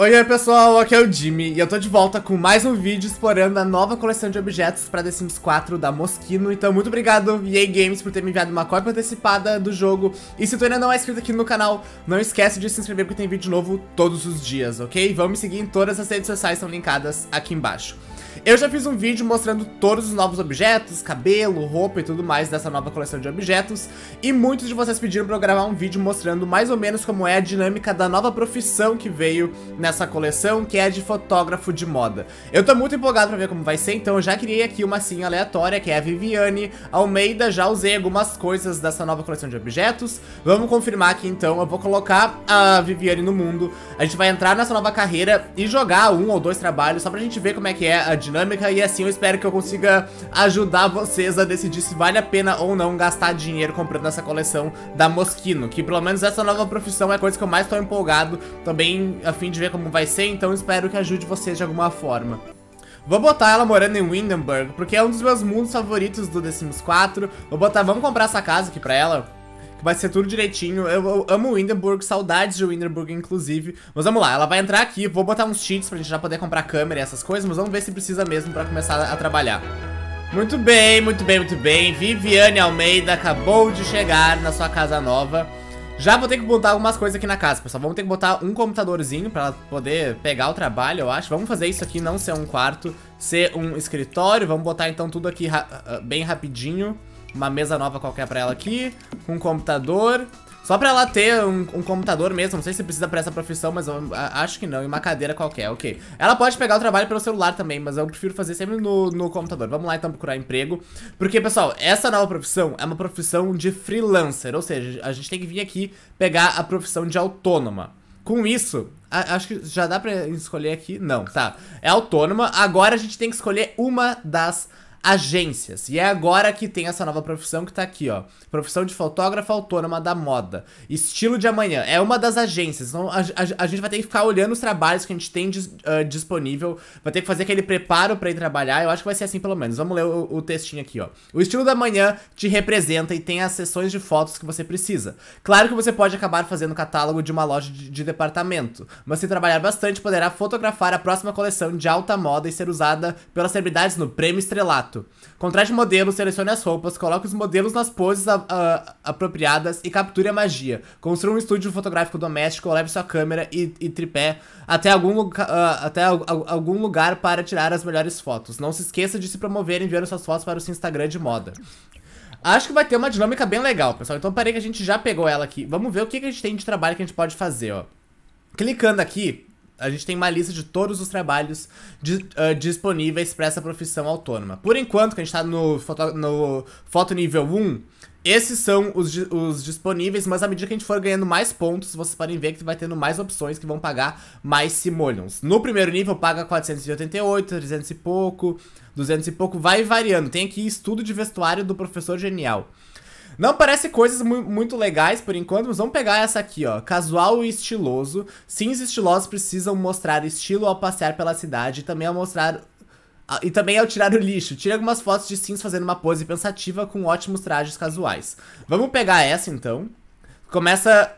Oi, pessoal, aqui é o Jimmy e eu tô de volta com mais um vídeo explorando a nova coleção de objetos para The Sims 4 da Moschino. Então, muito obrigado EA Games por ter me enviado uma cópia antecipada do jogo. E se tu ainda não é inscrito aqui no canal, não esquece de se inscrever porque tem vídeo novo todos os dias, ok? Vão me seguir em todas as redes sociais, estão linkadas aqui embaixo. Eu já fiz um vídeo mostrando todos os novos objetos, cabelo, roupa e tudo mais dessa nova coleção de objetos, e muitos de vocês pediram pra eu gravar um vídeo mostrando mais ou menos como é a dinâmica da nova profissão que veio nessa coleção, que é a de fotógrafo de moda. Eu tô muito empolgado pra ver como vai ser, então eu já criei aqui uma sim aleatória, que é a Viviane Almeida, já usei algumas coisas dessa nova coleção de objetos, vamos confirmar aqui então, eu vou colocar a Viviane no mundo, a gente vai entrar nessa nova carreira e jogar um ou dois trabalhos, só pra gente ver como é que é a dinâmica e assim eu espero que eu consiga ajudar vocês a decidir se vale a pena ou não gastar dinheiro comprando essa coleção da Moschino, que pelo menos essa nova profissão é a coisa que eu mais estou empolgado, também a fim de ver como vai ser, então espero que ajude vocês de alguma forma. Vou botar ela morando em Windenburg, porque é um dos meus mundos favoritos do The Sims 4. Vou botar, vamos comprar essa casa aqui pra ela vai ser tudo direitinho. Eu, eu amo o Windenburg, saudades de Windenburg, inclusive. Mas vamos lá, ela vai entrar aqui, vou botar uns cheats pra gente já poder comprar câmera e essas coisas, mas vamos ver se precisa mesmo pra começar a trabalhar. Muito bem, muito bem, muito bem. Viviane Almeida acabou de chegar na sua casa nova. Já vou ter que botar algumas coisas aqui na casa, pessoal. Vamos ter que botar um computadorzinho pra poder pegar o trabalho, eu acho. Vamos fazer isso aqui não ser um quarto, ser um escritório. Vamos botar então tudo aqui ra ah, ah, bem rapidinho uma mesa nova qualquer pra ela aqui, um computador. Só pra ela ter um, um computador mesmo, não sei se precisa pra essa profissão, mas eu, a, acho que não. E uma cadeira qualquer, ok. Ela pode pegar o trabalho pelo celular também, mas eu prefiro fazer sempre no, no computador. Vamos lá então procurar emprego. Porque, pessoal, essa nova profissão é uma profissão de freelancer, ou seja, a gente tem que vir aqui pegar a profissão de autônoma. Com isso, a, acho que já dá pra escolher aqui. Não, tá. É autônoma. Agora a gente tem que escolher uma das agências. E é agora que tem essa nova profissão que tá aqui, ó. Profissão de fotógrafa autônoma da moda. Estilo de amanhã. É uma das agências. Então a, a, a gente vai ter que ficar olhando os trabalhos que a gente tem dis, uh, disponível. Vai ter que fazer aquele preparo para ir trabalhar. Eu acho que vai ser assim pelo menos. Vamos ler o, o textinho aqui, ó. O estilo da manhã te representa e tem as sessões de fotos que você precisa. Claro que você pode acabar fazendo catálogo de uma loja de, de departamento, mas se trabalhar bastante, poderá fotografar a próxima coleção de alta moda e ser usada pelas celebridades no prêmio estrelato fato. Contrate modelos, selecione as roupas, coloque os modelos nas poses a, a, apropriadas e capture a magia. Construa um estúdio fotográfico doméstico, leve sua câmera e, e tripé até, algum, uh, até algum lugar para tirar as melhores fotos. Não se esqueça de se promover enviando suas fotos para o seu Instagram de moda. Acho que vai ter uma dinâmica bem legal, pessoal. Então parei que a gente já pegou ela aqui. Vamos ver o que, que a gente tem de trabalho que a gente pode fazer, ó. Clicando aqui, a gente tem uma lista de todos os trabalhos de, uh, ah, disponíveis para essa profissão autônoma. Por enquanto, que a gente está no, foto, no foto nível 1, esses são os, os, disponíveis, mas à medida que a gente for ganhando mais pontos, vocês podem ver que vai tendo mais opções que vão pagar mais simoleons. No primeiro nível paga 488, 300 e pouco, 200 e pouco, vai variando. Tem aqui estudo de vestuário do professor genial. Não parece coisas mu muito legais por enquanto, mas vamos pegar essa aqui, ó. Casual e estiloso. Sims estilosos precisam mostrar estilo ao passear pela cidade e também ao mostrar e também ao tirar o lixo, tire algumas fotos de Sims fazendo uma pose pensativa com ótimos trajes casuais. Vamos pegar essa então. Começa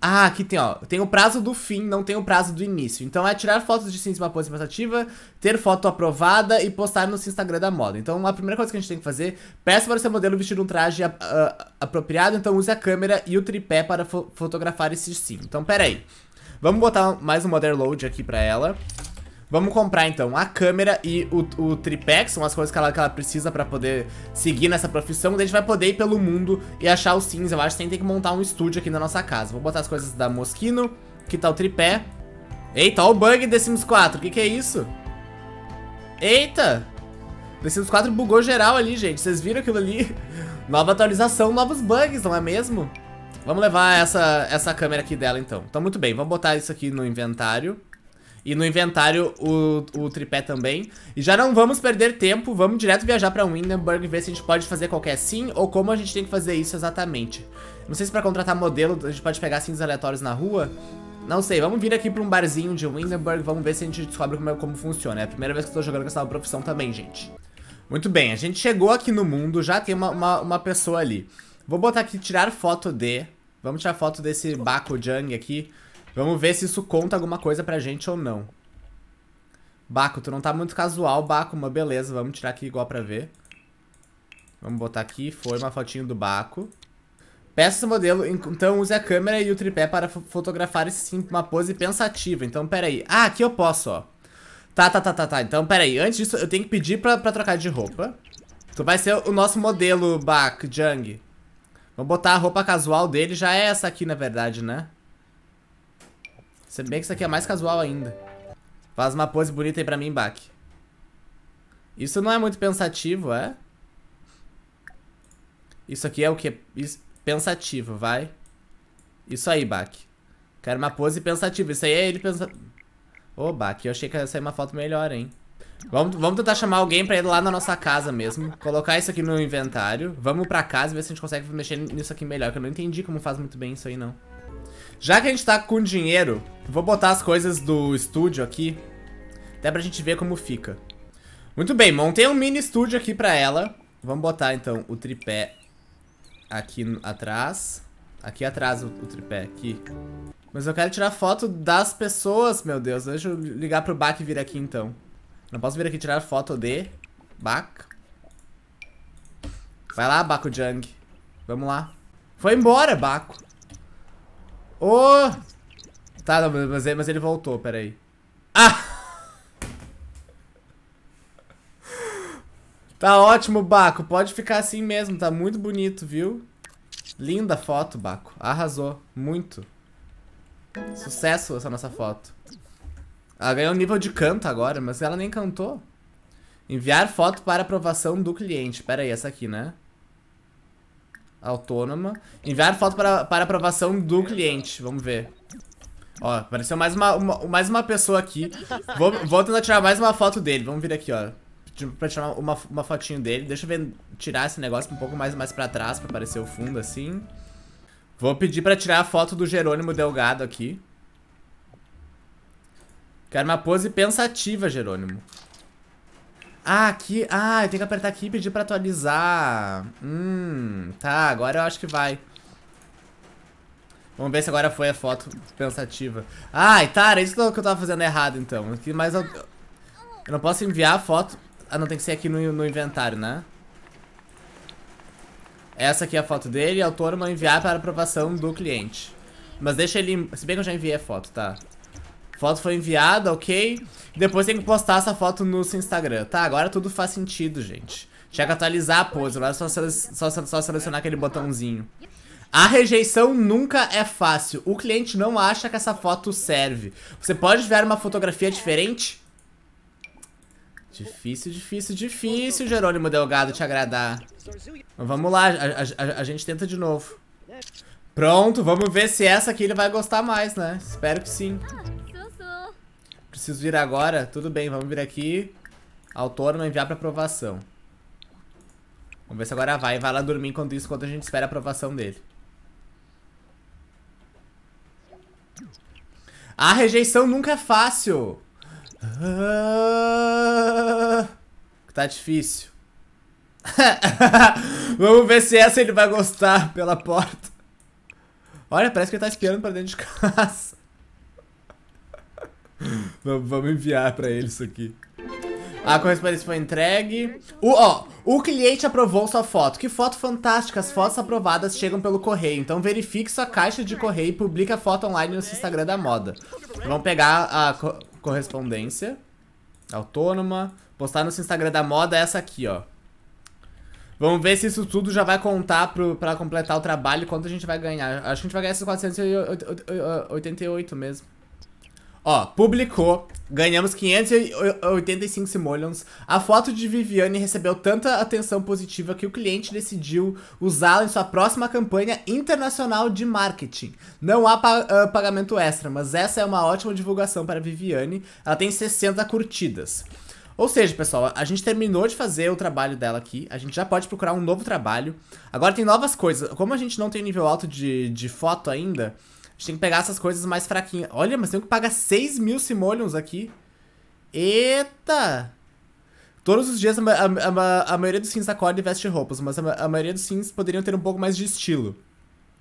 ah, aqui tem, ó. Tem o prazo do fim, não tem o prazo do início. Então é tirar fotos de cinza pose passativa, ter foto aprovada e postar no Instagram da moda. Então a primeira coisa que a gente tem que fazer, peça para o seu modelo vestir um traje ah, ah, apropriado, então use a câmera e o tripé para fo fotografar esse sim. Então pera aí. Vamos botar mais um Modern Load aqui para ela. Vamos comprar então a câmera e o, o tripé, que são as coisas que ela, que ela precisa pra poder seguir nessa profissão. Daí a gente vai poder ir pelo mundo e achar os sims, eu acho, sem tem que montar um estúdio aqui na nossa casa. Vou botar as coisas da Mosquino, que tá o tripé. Eita, olha o bug The Sims 4, o que que é isso? Eita! The Sims 4 bugou geral ali, gente, vocês viram aquilo ali? Nova atualização, novos bugs, não é mesmo? Vamos levar essa, essa câmera aqui dela, então. Então, muito bem, vamos botar isso aqui no inventário. E no inventário o, o tripé também. E já não vamos perder tempo, vamos direto viajar pra Windenburg ver se a gente pode fazer qualquer sim ou como a gente tem que fazer isso exatamente. Não sei se pra contratar modelo a gente pode pegar sims aleatórios na rua. Não sei, vamos vir aqui pra um barzinho de Windenburg, vamos ver se a gente descobre como, é, como funciona. É a primeira vez que eu tô jogando com essa nova profissão também, gente. Muito bem, a gente chegou aqui no mundo, já tem uma, uma, uma pessoa ali. Vou botar aqui tirar foto de... Vamos tirar foto desse Baco Jung aqui. Vamos ver se isso conta alguma coisa pra gente ou não. Baco, tu não tá muito casual, Baco, mas beleza, vamos tirar aqui igual pra ver. Vamos botar aqui, foi uma fotinho do Baco. Peça modelo, então use a câmera e o tripé para fotografar esse sim, uma pose pensativa. Então, peraí. Ah, aqui eu posso, ó. Tá, tá, tá, tá, tá. Então, peraí. Antes disso, eu tenho que pedir pra, pra trocar de roupa. Tu vai ser o nosso modelo, Bak, Jang. Vamos botar a roupa casual dele. Já é essa aqui, na verdade, né? Se bem que isso aqui é mais casual ainda. Faz uma pose bonita aí pra mim, Bak. Isso não é muito pensativo, é? Isso aqui é o que? Pensativo, vai. Isso aí, Bak. Quero uma pose pensativa. Isso aí é ele pensando. Ô, Bak, eu achei que ia sair uma foto melhor, hein? Vamos, vamos tentar chamar alguém pra ir lá na nossa casa mesmo. Colocar isso aqui no inventário. Vamos pra casa e ver se a gente consegue mexer nisso aqui melhor. Que eu não entendi como faz muito bem isso aí, não. Já que a gente tá com dinheiro, vou botar as coisas do estúdio aqui. Até pra gente ver como fica. Muito bem, montei um mini estúdio aqui pra ela. Vamos botar, então, o tripé aqui atrás. Aqui atrás o, tripé, aqui. Mas eu quero tirar foto das pessoas, meu Deus. Deixa eu ligar pro Bach vir aqui, então. Não posso vir aqui tirar foto de Bach. Vai lá, Baco Jung. Vamos lá. Foi embora, Baco. Ô! Oh! Tá, não, mas, é, mas ele voltou, peraí. Ah! Tá ótimo, Baco. Pode ficar assim mesmo, tá muito bonito, viu? Linda foto, Baco. Arrasou. Muito. Sucesso essa nossa foto. Ela ganhou um nível de canto agora, mas ela nem cantou. Enviar foto para aprovação do cliente. Pera aí, essa aqui, né? autônoma. Enviar foto para, para aprovação do cliente. Vamos ver. Ó, apareceu mais uma, uma mais uma pessoa aqui. Vou, vou tentar tirar mais uma foto dele. Vamos vir aqui, ó. Pra tirar uma, uma fotinho dele. Deixa eu ver, tirar esse negócio um pouco mais, mais pra trás, pra aparecer o fundo, assim. Vou pedir pra tirar a foto do Jerônimo Delgado aqui. Quero uma pose pensativa, Jerônimo. Ah, aqui. Ah, eu tenho que apertar aqui e pedir pra atualizar. Hum, tá, agora eu acho que vai. Vamos ver se agora foi a foto pensativa. Ai, Tara, é isso que eu tava fazendo errado, então. Aqui, mas eu, eu não posso enviar a foto. Ah, não, tem que ser aqui no, no inventário, né? Essa aqui é a foto dele, autônoma enviar para aprovação do cliente. Mas deixa ele... Se bem que eu já enviei a foto, tá? Foto foi enviada, ok? Depois tem que postar essa foto no seu Instagram. Tá, agora tudo faz sentido, gente. Tinha que atualizar a pose, não é só, sele só, só selecionar aquele botãozinho. A rejeição nunca é fácil. O cliente não acha que essa foto serve. Você pode enviar uma fotografia diferente? Difícil, difícil, difícil, Jerônimo Delgado, te agradar. Vamos lá, a, a, a, gente tenta de novo. Pronto, vamos ver se essa aqui ele vai gostar mais, né? Espero que sim. Preciso vir agora? Tudo bem, vamos vir aqui. Autônomo enviar pra aprovação. Vamos ver se agora vai. Vai lá dormir enquanto isso, enquanto a gente espera a aprovação dele. A rejeição nunca é fácil. Ah, tá difícil. Vamos ver se essa ele vai gostar pela porta. Olha, parece que ele tá espiando pra dentro de casa. Vamos enviar pra ele isso aqui. A correspondência foi entregue. O, ó, o cliente aprovou sua foto. Que foto fantástica. As fotos aprovadas chegam pelo correio. Então verifique sua caixa de correio e publique a foto online no seu Instagram da moda. Vamos pegar a co correspondência. Autônoma. Postar no seu Instagram da moda essa aqui, ó. Vamos ver se isso tudo já vai contar pro, pra completar o trabalho e quanto a gente vai ganhar. Acho que a gente vai ganhar esses 488 mesmo. Ó, publicou, ganhamos 585 simoleons. A foto de Viviane recebeu tanta atenção positiva que o cliente decidiu usá-la em sua próxima campanha internacional de marketing. Não há pa uh, pagamento extra, mas essa é uma ótima divulgação para Viviane. Ela tem 60 curtidas. Ou seja, pessoal, a gente terminou de fazer o trabalho dela aqui, a gente já pode procurar um novo trabalho. Agora tem novas coisas. Como a gente não tem nível alto de, de foto ainda, gente tem que pegar essas coisas mais fraquinhas. Olha, mas tem que pagar 6 mil simoleons aqui. Eita! Todos os dias a, a, a, a maioria dos sims acorda e veste roupas, mas a, maioria dos sims poderiam ter um pouco mais de estilo.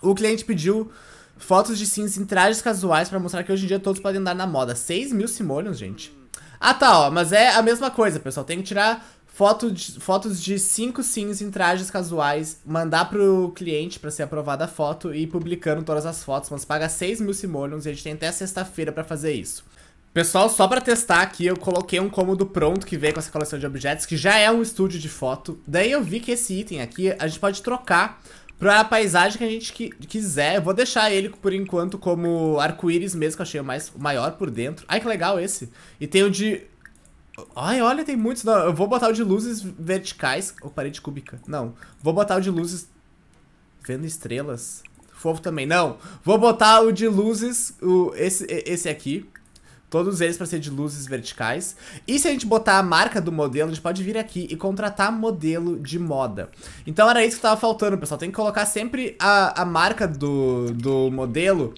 O cliente pediu fotos de sims em trajes casuais para mostrar que hoje em dia todos podem andar na moda. 6 mil simoleons, gente. Ah tá, ó, mas é a mesma coisa, pessoal. Tem que tirar foto de, fotos de cinco sims em trajes casuais, mandar pro cliente para ser aprovada a foto e ir publicando todas as fotos, mas paga 6 mil simoleons e a gente tem até sexta-feira para fazer isso. Pessoal, só para testar aqui, eu coloquei um cômodo pronto que veio com essa coleção de objetos, que já é um estúdio de foto. Daí eu vi que esse item aqui a gente pode trocar para a paisagem que a gente qui quiser. Eu vou deixar ele, por enquanto, como arco-íris mesmo, que eu achei o mais, o maior por dentro. Ai, que legal esse. E tem o de Ai, olha, tem muitos. Não, eu vou botar o de luzes verticais. Ou parede cúbica. Não. Vou botar o de luzes. Vendo estrelas. Fofo também. Não. Vou botar o de luzes. O, esse, esse aqui. Todos eles para ser de luzes verticais. E se a gente botar a marca do modelo, a gente pode vir aqui e contratar modelo de moda. Então era isso que estava faltando, pessoal. Tem que colocar sempre a, a marca do, do modelo.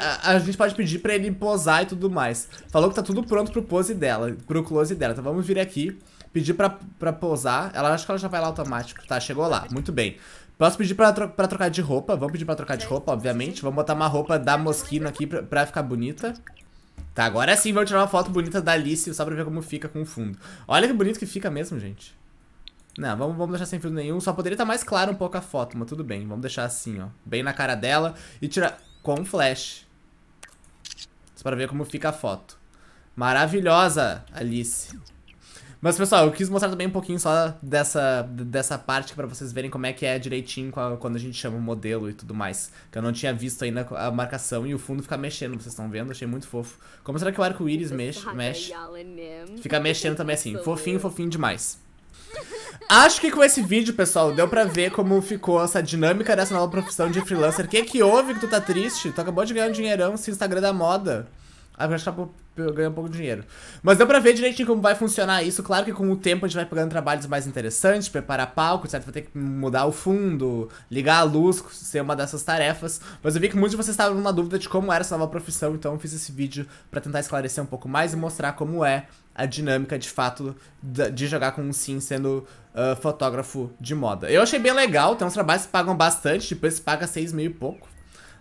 A, a gente pode pedir para ele posar e tudo mais. Falou que tá tudo pronto pro pose dela, pro close dela. Então vamos vir aqui, pedir para posar. Ela acho que ela já vai lá automático. Tá, chegou lá. Muito bem. Posso pedir pra, tro pra trocar de roupa? Vamos pedir pra trocar de roupa, obviamente. Vamos botar uma roupa da Mosquina aqui pra, pra ficar bonita. Tá, agora sim vamos tirar uma foto bonita da Alice só pra ver como fica com o fundo. Olha que bonito que fica mesmo, gente. Não, vamos, vamos deixar sem fundo nenhum. Só poderia estar tá mais claro um pouco a foto, mas tudo bem. Vamos deixar assim, ó. Bem na cara dela e tirar com flash. Só pra ver como fica a foto. Maravilhosa, Alice. Mas, pessoal, eu quis mostrar também um pouquinho só dessa, dessa parte para vocês verem como é que é direitinho quando a gente chama o modelo e tudo mais. Que eu não tinha visto ainda a marcação e o fundo ficar mexendo, vocês estão vendo? Achei muito fofo. Como será que o arco-íris mexe, mexe? É fica mexendo também assim, fofinho, fofinho demais. Acho que com esse vídeo, pessoal, deu pra ver como ficou essa dinâmica dessa nova profissão de freelancer. O que que houve que tu tá triste? Tu acabou de ganhar um dinheirão, esse Instagram é da moda. Aí vai gastar ganhar um pouco de dinheiro. Mas deu pra ver direitinho como vai funcionar isso. Claro que com o tempo a gente vai pegando trabalhos mais interessantes, preparar palco, certo? Vai ter que mudar o fundo, ligar a luz, ser uma dessas tarefas. Mas eu vi que muitos de vocês estavam numa dúvida de como era essa nova profissão, então eu fiz esse vídeo pra tentar esclarecer um pouco mais e mostrar como é a dinâmica de fato de jogar com um sim sendo uh, fotógrafo de moda. Eu achei bem legal, tem uns trabalhos que pagam bastante, depois paga seis mil e pouco.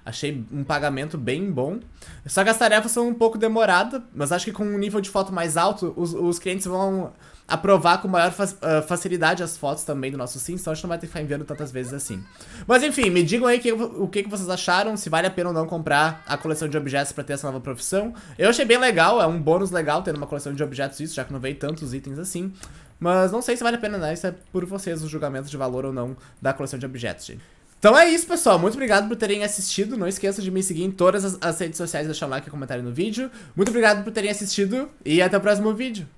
Achei um pagamento bem bom. Só que as tarefas são um pouco demoradas, mas acho que com um nível de foto mais alto, os, os clientes vão aprovar com maior fa uh, ah, facilidade as fotos também do nosso sim, então a gente não vai ter que ficar enviando tantas vezes assim. Mas enfim, me digam aí que, o que, que vocês acharam, se vale a pena ou não comprar a coleção de objetos pra ter essa nova profissão. Eu achei bem legal, é um bônus legal ter uma coleção de objetos isso, já que não veio tantos itens assim. Mas não sei se vale a pena, né? Isso é por vocês o julgamento de valor ou não da coleção de objetos, gente. Então é isso, pessoal. Muito obrigado por terem assistido. Não esqueçam de me seguir em todas as, as redes sociais, deixar um like e comentário no vídeo. Muito obrigado por terem assistido e até o próximo vídeo.